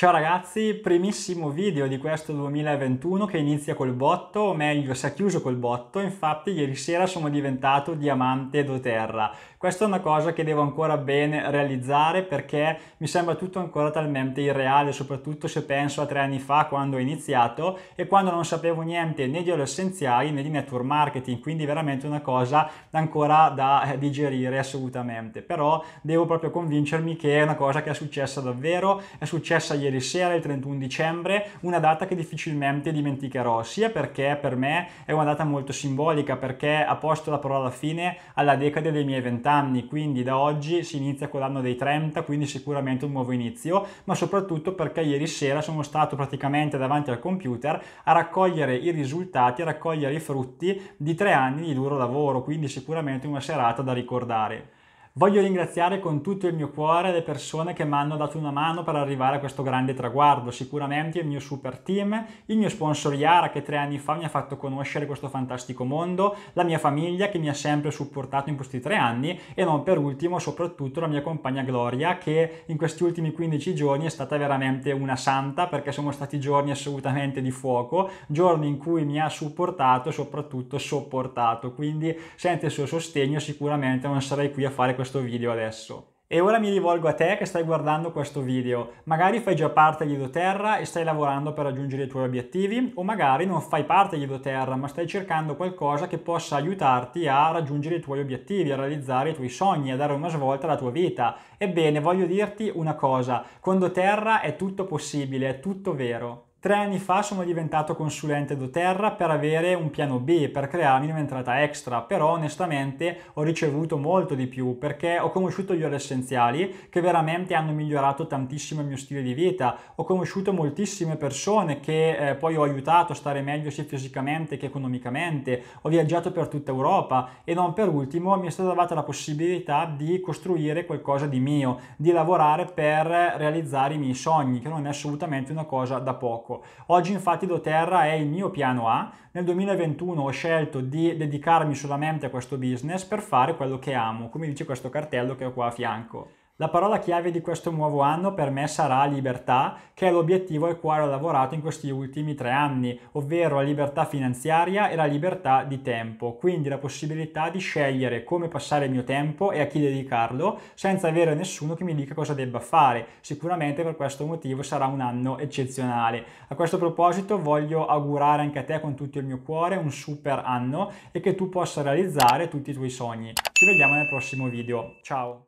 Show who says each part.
Speaker 1: Ciao ragazzi, primissimo video di questo 2021 che inizia col botto, o meglio si è chiuso col botto, infatti ieri sera sono diventato diamante doterra. Questa è una cosa che devo ancora bene realizzare perché mi sembra tutto ancora talmente irreale, soprattutto se penso a tre anni fa quando ho iniziato e quando non sapevo niente né di essenziali né di network marketing, quindi veramente una cosa ancora da eh, digerire assolutamente. Però devo proprio convincermi che è una cosa che è successa davvero, è successa ieri ieri sera, il 31 dicembre, una data che difficilmente dimenticherò, sia perché per me è una data molto simbolica, perché ha posto la parola fine alla decade dei miei vent'anni, quindi da oggi si inizia con l'anno dei 30, quindi sicuramente un nuovo inizio, ma soprattutto perché ieri sera sono stato praticamente davanti al computer a raccogliere i risultati, a raccogliere i frutti di tre anni di duro lavoro, quindi sicuramente una serata da ricordare. Voglio ringraziare con tutto il mio cuore le persone che mi hanno dato una mano per arrivare a questo grande traguardo, sicuramente il mio super team, il mio sponsor Yara che tre anni fa mi ha fatto conoscere questo fantastico mondo, la mia famiglia che mi ha sempre supportato in questi tre anni e non per ultimo soprattutto la mia compagna Gloria che in questi ultimi 15 giorni è stata veramente una santa perché sono stati giorni assolutamente di fuoco, giorni in cui mi ha supportato e soprattutto sopportato, quindi senza il suo sostegno sicuramente non sarei qui a fare questo questo video adesso. E ora mi rivolgo a te che stai guardando questo video. Magari fai già parte di Edoterra e stai lavorando per raggiungere i tuoi obiettivi, o magari non fai parte di Edoterra ma stai cercando qualcosa che possa aiutarti a raggiungere i tuoi obiettivi, a realizzare i tuoi sogni, a dare una svolta alla tua vita. Ebbene, voglio dirti una cosa, con Doterra è tutto possibile, è tutto vero. Tre anni fa sono diventato consulente doTERRA per avere un piano B, per crearmi un'entrata extra, però onestamente ho ricevuto molto di più perché ho conosciuto gli oli essenziali che veramente hanno migliorato tantissimo il mio stile di vita, ho conosciuto moltissime persone che eh, poi ho aiutato a stare meglio sia fisicamente che economicamente, ho viaggiato per tutta Europa e non per ultimo mi è stata data la possibilità di costruire qualcosa di mio, di lavorare per realizzare i miei sogni, che non è assolutamente una cosa da poco. Oggi infatti doTERRA è il mio piano A, nel 2021 ho scelto di dedicarmi solamente a questo business per fare quello che amo, come dice questo cartello che ho qua a fianco. La parola chiave di questo nuovo anno per me sarà libertà, che è l'obiettivo al quale ho lavorato in questi ultimi tre anni, ovvero la libertà finanziaria e la libertà di tempo, quindi la possibilità di scegliere come passare il mio tempo e a chi dedicarlo, senza avere nessuno che mi dica cosa debba fare. Sicuramente per questo motivo sarà un anno eccezionale. A questo proposito voglio augurare anche a te con tutto il mio cuore un super anno e che tu possa realizzare tutti i tuoi sogni. Ci vediamo nel prossimo video. Ciao!